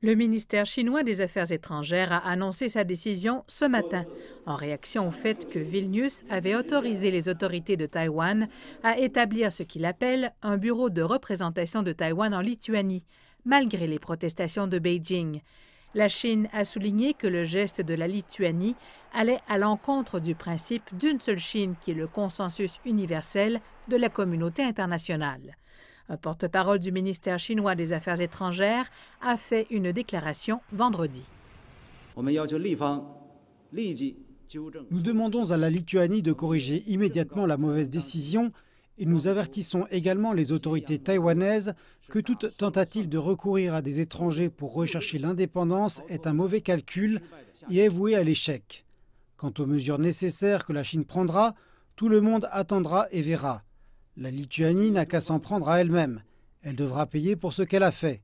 Le ministère chinois des Affaires étrangères a annoncé sa décision ce matin, en réaction au fait que Vilnius avait autorisé les autorités de Taïwan à établir ce qu'il appelle un bureau de représentation de Taïwan en Lituanie, malgré les protestations de Beijing. La Chine a souligné que le geste de la Lituanie allait à l'encontre du principe d'une seule Chine qui est le consensus universel de la communauté internationale. Un porte-parole du ministère chinois des Affaires étrangères a fait une déclaration vendredi. Nous demandons à la Lituanie de corriger immédiatement la mauvaise décision et nous avertissons également les autorités taïwanaises que toute tentative de recourir à des étrangers pour rechercher l'indépendance est un mauvais calcul et est vouée à l'échec. Quant aux mesures nécessaires que la Chine prendra, tout le monde attendra et verra. La Lituanie n'a qu'à s'en prendre à elle-même. Elle devra payer pour ce qu'elle a fait.